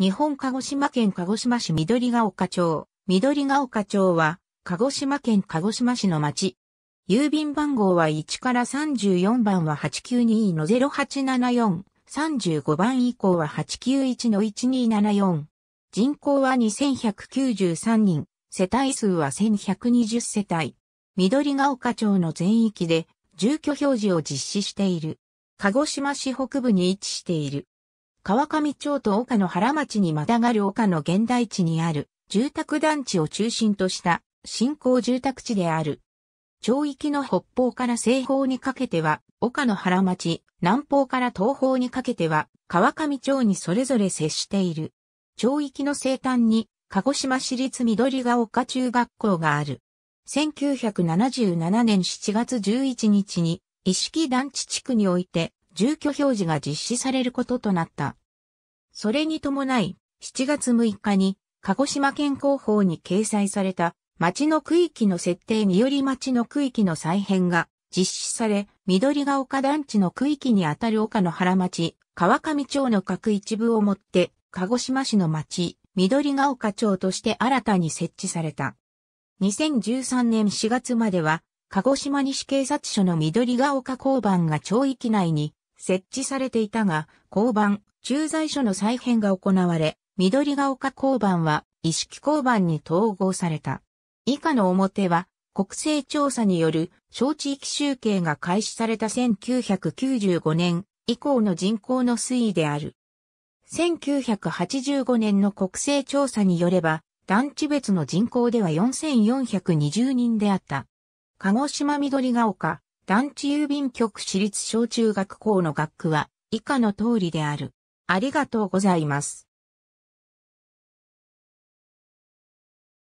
日本鹿児島県鹿児島市緑ヶ丘町。緑ヶ丘町は、鹿児島県鹿児島市の町。郵便番号は1から34番は892の0874、35番以降は891の1274。人口は2193人、世帯数は1120世帯。緑ヶ丘町の全域で住居表示を実施している。鹿児島市北部に位置している。川上町と岡野原町にまたがる岡野現代地にある住宅団地を中心とした新興住宅地である。町域の北方から西方にかけては岡野原町、南方から東方にかけては川上町にそれぞれ接している。町域の西端に鹿児島市立緑が丘中学校がある。1977年7月11日に、意識団地地区において、住居表示が実施されることとなった。それに伴い、7月6日に、鹿児島県広報に掲載された、町の区域の設定により町の区域の再編が実施され、緑が丘団地の区域にあたる丘の原町、川上町の各一部をもって、鹿児島市の町、緑が丘町として新たに設置された。2013年4月までは、鹿児島西警察署の緑が丘交番が町域内に設置されていたが、交番、駐在所の再編が行われ、緑ヶ丘交番は、意識交番に統合された。以下の表は、国勢調査による小地域集計が開始された1995年以降の人口の推移である。1985年の国勢調査によれば、団地別の人口では4420人であった。鹿児島緑ヶ丘、団地郵便局私立小中学校の学区は以下の通りである。ありがとうございます。